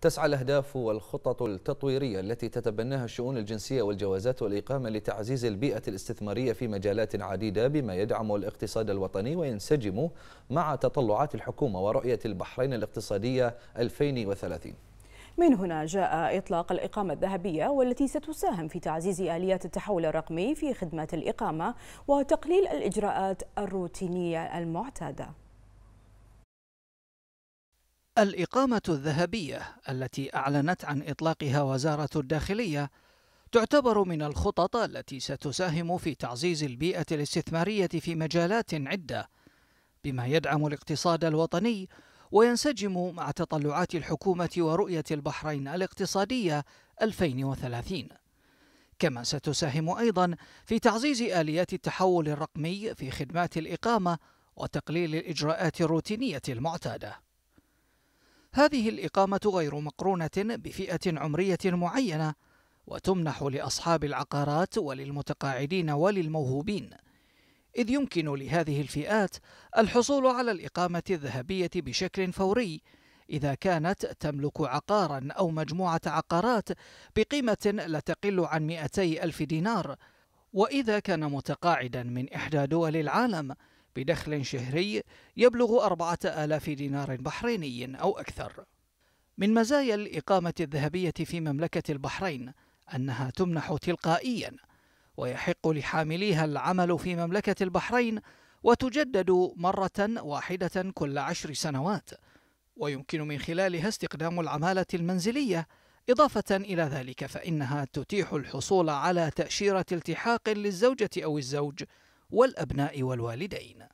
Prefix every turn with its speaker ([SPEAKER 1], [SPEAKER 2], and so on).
[SPEAKER 1] تسعى الأهداف والخطط التطويرية التي تتبناها الشؤون الجنسية والجوازات والإقامة لتعزيز البيئة الاستثمارية في مجالات عديدة بما يدعم الاقتصاد الوطني وينسجم مع تطلعات الحكومة ورؤية البحرين الاقتصادية 2030
[SPEAKER 2] من هنا جاء إطلاق الإقامة الذهبية والتي ستساهم في تعزيز آليات التحول الرقمي في خدمات الإقامة وتقليل الإجراءات الروتينية المعتادة
[SPEAKER 3] الإقامة الذهبية التي أعلنت عن إطلاقها وزارة الداخلية تعتبر من الخطط التي ستساهم في تعزيز البيئة الاستثمارية في مجالات عدة بما يدعم الاقتصاد الوطني وينسجم مع تطلعات الحكومة ورؤية البحرين الاقتصادية 2030 كما ستساهم أيضا في تعزيز آليات التحول الرقمي في خدمات الإقامة وتقليل الإجراءات الروتينية المعتاده هذه الإقامة غير مقرونة بفئة عمرية معينة وتمنح لأصحاب العقارات وللمتقاعدين وللموهوبين إذ يمكن لهذه الفئات الحصول على الإقامة الذهبية بشكل فوري إذا كانت تملك عقارا أو مجموعة عقارات بقيمة لا تقل عن 200 ألف دينار وإذا كان متقاعدا من إحدى دول العالم بدخل شهري يبلغ أربعة آلاف دينار بحريني أو أكثر من مزايا الإقامة الذهبية في مملكة البحرين أنها تمنح تلقائيا ويحق لحامليها العمل في مملكة البحرين وتجدد مرة واحدة كل عشر سنوات ويمكن من خلالها استخدام العمالة المنزلية إضافة إلى ذلك فإنها تتيح الحصول على تأشيرة التحاق للزوجة أو الزوج والأبناء والوالدين